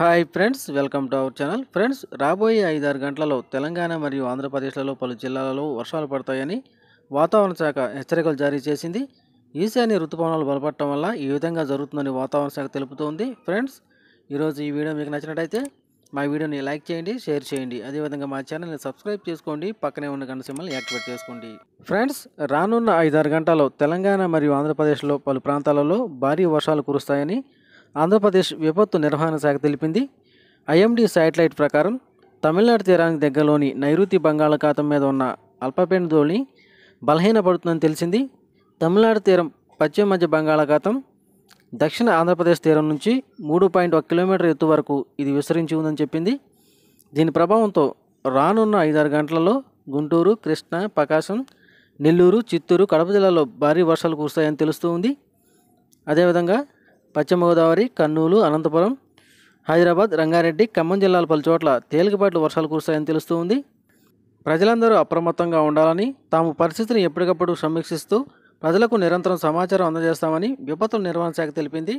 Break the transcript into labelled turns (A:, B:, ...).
A: hi friends welcome to our channel friends రాబోయే ఐదారు గంటలలో తెలంగాణ మరియు ఆంధ్రప్రదేశ్లలో పలు జిల్లాలలో వర్షాలు పడతాయని వాతావరణ శాఖ హెచ్చరికలు జారీ చేసింది ఈశాన్య ఋతుపవనాలు బలపడటం వల్ల ఈ విధంగా జరుగుతుందని వాతావరణ శాఖ తెలుపుతోంది ఫ్రెండ్స్ ఈరోజు ఈ వీడియో మీకు నచ్చినట్టయితే మా వీడియోని లైక్ చేయండి షేర్ చేయండి అదేవిధంగా మా ఛానల్ని సబ్స్క్రైబ్ చేసుకోండి పక్కనే ఉన్న గంట సింహల్ని యాక్టివేట్ చేసుకోండి ఫ్రెండ్స్ రానున్న ఐదారు గంటల్లో తెలంగాణ మరియు ఆంధ్రప్రదేశ్లో పలు ప్రాంతాలలో భారీ వర్షాలు కురుస్తాయని ఆంధ్రప్రదేశ్ విపత్తు నిర్వహణ శాఖ తెలిపింది ఐఎండి శాటిలైట్ ప్రకారం తమిళనాడు తీరానికి దగ్గరలోని నైరుతి బంగాళాఖాతం మీద ఉన్న అల్పపీడన ధోళి బలహీనపడుతుందని తెలిసింది తమిళనాడు తీరం పశ్చిమ మధ్య బంగాళాఖాతం దక్షిణ ఆంధ్రప్రదేశ్ తీరం నుంచి మూడు పాయింట్ ఒక కిలోమీటర్ ఎత్తు వరకు ఇది విస్తరించి ఉందని చెప్పింది దీని ప్రభావంతో రానున్న ఐదారు గంటలలో గుంటూరు కృష్ణా ప్రకాశం నెల్లూరు చిత్తూరు కడప జిల్లాలో భారీ వర్షాలు కురుస్తాయని తెలుస్తూ ఉంది అదేవిధంగా పశ్చిమ గోదావరి కర్నూలు అనంతపురం హైదరాబాద్ రంగారెడ్డి ఖమ్మం జిల్లాల పలు చోట్ల తేలికపాటి వర్షాలు కురుస్తాయని తెలుస్తూ ఉంది ప్రజలందరూ అప్రమత్తంగా ఉండాలని తాము పరిస్థితిని ఎప్పటికప్పుడు సమీక్షిస్తూ ప్రజలకు నిరంతరం సమాచారం అందజేస్తామని విపత్తుల నిర్వహణ శాఖ తెలిపింది